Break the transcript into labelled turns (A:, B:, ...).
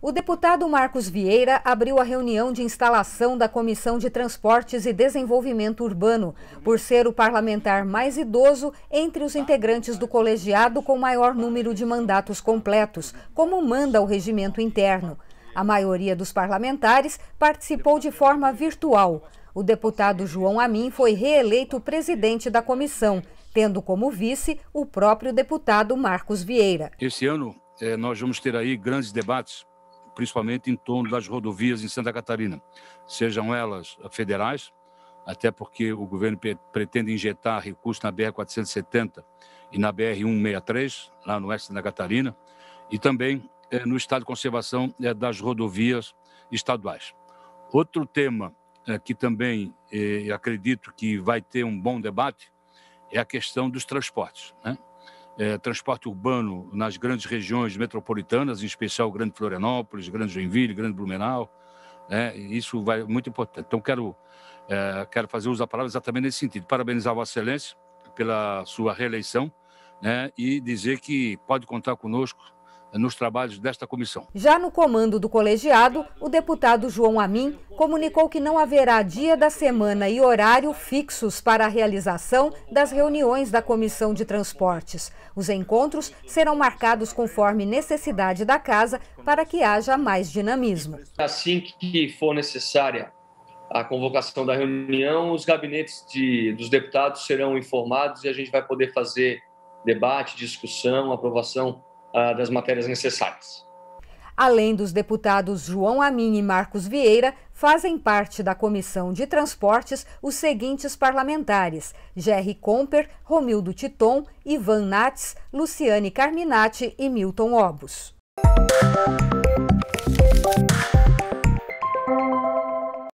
A: O deputado Marcos Vieira abriu a reunião de instalação da Comissão de Transportes e Desenvolvimento Urbano, por ser o parlamentar mais idoso entre os integrantes do colegiado com maior número de mandatos completos, como manda o regimento interno. A maioria dos parlamentares participou de forma virtual o deputado João Amin foi reeleito presidente da comissão, tendo como vice o próprio deputado Marcos Vieira.
B: Esse ano eh, nós vamos ter aí grandes debates, principalmente em torno das rodovias em Santa Catarina, sejam elas federais, até porque o governo pretende injetar recursos na BR-470 e na BR-163, lá no oeste de Santa Catarina, e também eh, no estado de conservação eh, das rodovias estaduais. Outro tema eh, que também eh, acredito que vai ter um bom debate, é a questão dos transportes. Né? Eh, transporte urbano nas grandes regiões metropolitanas, em especial Grande Florianópolis, Grande Joinville, Grande Blumenau, né? isso vai muito importante. Então, quero, eh, quero fazer uso da palavra exatamente nesse sentido. Parabenizar Vossa Excelência pela sua reeleição né? e dizer que pode contar conosco nos trabalhos desta comissão.
A: Já no comando do colegiado, o deputado João Amin comunicou que não haverá dia da semana e horário fixos para a realização das reuniões da comissão de transportes. Os encontros serão marcados conforme necessidade da casa para que haja mais dinamismo.
C: Assim que for necessária a convocação da reunião, os gabinetes de, dos deputados serão informados e a gente vai poder fazer debate, discussão, aprovação ah, das matérias necessárias.
A: Além dos deputados João Amin e Marcos Vieira, fazem parte da Comissão de Transportes os seguintes parlamentares: Jerry Comper, Romildo Titon, Ivan Nats, Luciane Carminati e Milton Obos.